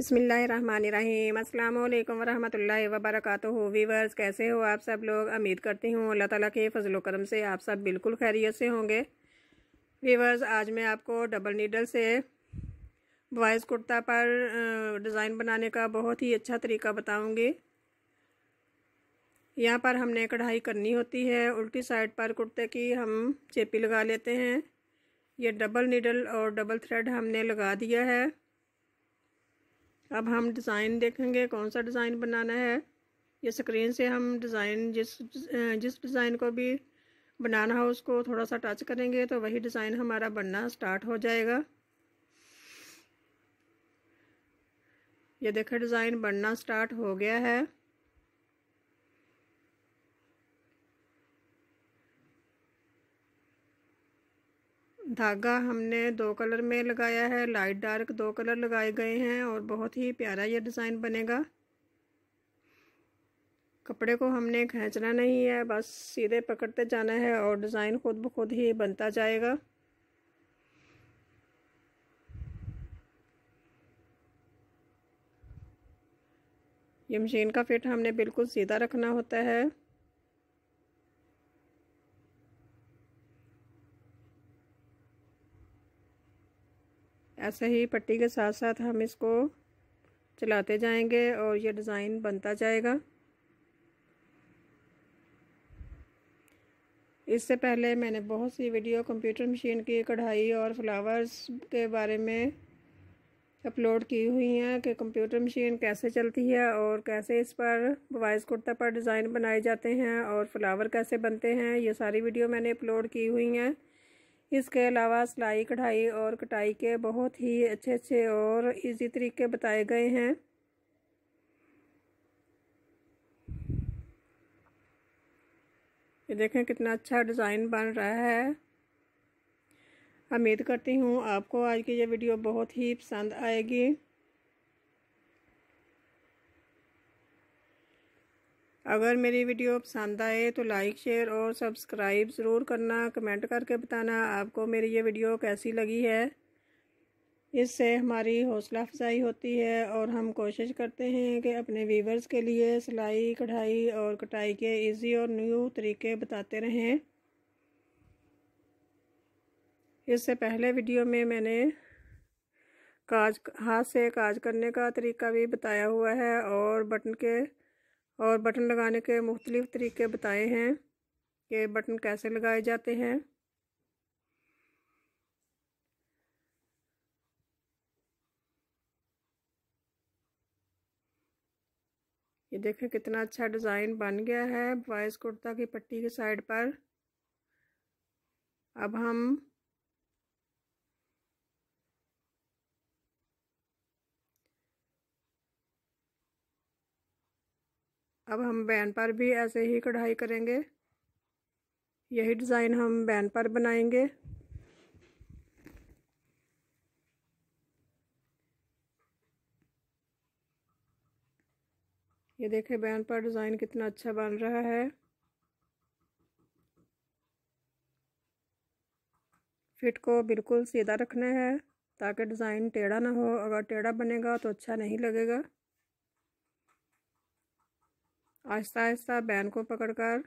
अस्सलाम अल्लाम वरहमतुल्लाहि वबरक वीवर्स कैसे हो आप सब लोग उम्मीद करती हूँ अल्लाह ताला के फजल करम से आप सब बिल्कुल खैरियत से होंगे वीवर्स आज मैं आपको डबल नीडल से बॉयज़ कुर्ता पर डिज़ाइन बनाने का बहुत ही अच्छा तरीका बताऊँगी यहाँ पर हमने कढ़ाई करनी होती है उल्टी साइड पर कुर्ते की हम चेपी लगा लेते हैं ये डबल नीडल और डबल थ्रेड हमने लगा दिया है अब हम डिज़ाइन देखेंगे कौन सा डिज़ाइन बनाना है ये स्क्रीन से हम डिज़ाइन जिस जिस डिज़ाइन को भी बनाना हो उसको थोड़ा सा टच करेंगे तो वही डिज़ाइन हमारा बनना स्टार्ट हो जाएगा ये देखें डिज़ाइन बनना स्टार्ट हो गया है धागा हमने दो कलर में लगाया है लाइट डार्क दो कलर लगाए गए हैं और बहुत ही प्यारा ये डिज़ाइन बनेगा कपड़े को हमने खींचना नहीं है बस सीधे पकड़ते जाना है और डिज़ाइन खुद ब खुद ही बनता जाएगा ये मशीन का फिट हमने बिल्कुल सीधा रखना होता है ऐसे ही पट्टी के साथ साथ हम इसको चलाते जाएंगे और ये डिज़ाइन बनता जाएगा इससे पहले मैंने बहुत सी वीडियो कंप्यूटर मशीन की कढ़ाई और फ्लावर्स के बारे में अपलोड की हुई हैं कि कंप्यूटर मशीन कैसे चलती है और कैसे इस पर बॉयज़ कुर्ता पर डिज़ाइन बनाए जाते हैं और फ्लावर कैसे बनते हैं ये सारी वीडियो मैंने अपलोड की हुई हैं इसके अलावा सिलाई कढ़ाई और कटाई के बहुत ही अच्छे अच्छे और इजी तरीके बताए गए हैं ये देखें कितना अच्छा डिज़ाइन बन रहा है उम्मीद करती हूँ आपको आज की ये वीडियो बहुत ही पसंद आएगी अगर मेरी वीडियो पसंद आए तो लाइक शेयर और सब्सक्राइब ज़रूर करना कमेंट करके बताना आपको मेरी ये वीडियो कैसी लगी है इससे हमारी हौसला अफजाई होती है और हम कोशिश करते हैं कि अपने व्यूवर्स के लिए सिलाई कढ़ाई और कटाई के इजी और न्यू तरीके बताते रहें इससे पहले वीडियो में मैंने काज हाथ से काज करने का तरीका भी बताया हुआ है और बटन के और बटन लगाने के मुख्तलिफ़ तरीके बताए हैं कि बटन कैसे लगाए जाते हैं ये देखें कितना अच्छा डिज़ाइन बन गया है बॉयज़ कुर्ता की पट्टी की साइड पर अब हम अब हम बैन पर भी ऐसे ही कढ़ाई करेंगे यही डिज़ाइन हम बैन पर बनाएंगे ये देखें बैन पर डिज़ाइन कितना अच्छा बन रहा है फिट को बिल्कुल सीधा रखना है ताकि डिज़ाइन टेढ़ा ना हो अगर टेढ़ा बनेगा तो अच्छा नहीं लगेगा आहिस्ता आहिस्ता बैन को पकड़कर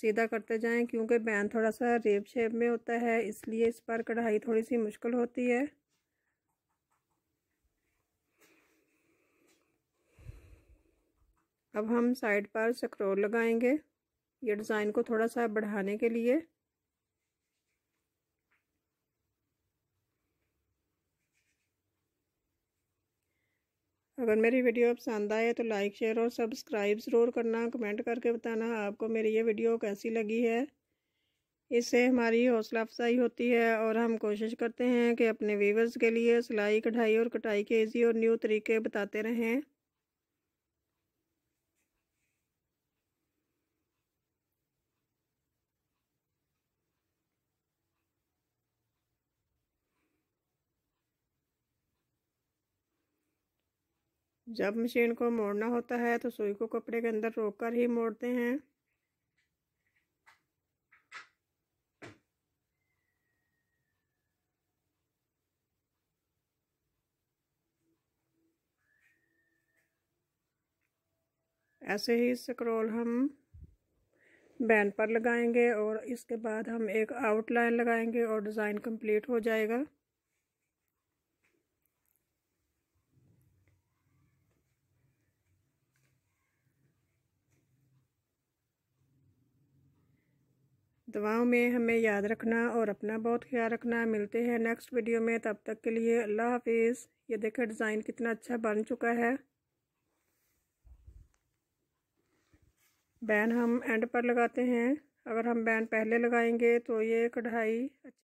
सीधा करते जाएं क्योंकि बैन थोड़ा सा रेप शेप में होता है इसलिए इस पर कढ़ाई थोड़ी सी मुश्किल होती है अब हम साइड पर स्क्रोल लगाएंगे ये डिज़ाइन को थोड़ा सा बढ़ाने के लिए अगर मेरी वीडियो पसंद आए तो लाइक शेयर और सब्सक्राइब ज़रूर करना कमेंट करके बताना आपको मेरी ये वीडियो कैसी लगी है इससे हमारी हौसला अफजाई होती है और हम कोशिश करते हैं कि अपने व्यूवर्स के लिए सिलाई कढ़ाई और कटाई के ईजी और न्यू तरीके बताते रहें जब मशीन को मोड़ना होता है तो सुई को कपड़े के अंदर रोक कर ही मोड़ते हैं ऐसे ही स्क्रोल हम बैंड पर लगाएंगे और इसके बाद हम एक आउटलाइन लगाएंगे और डिज़ाइन कंप्लीट हो जाएगा दवाओं में हमें याद रखना और अपना बहुत ख्याल रखना मिलते हैं नेक्स्ट वीडियो में तब तक के लिए अल्लाह हाफिज़ ये देखें डिज़ाइन कितना अच्छा बन चुका है बैन हम एंड पर लगाते हैं अगर हम बैन पहले लगाएंगे तो ये कढ़ाई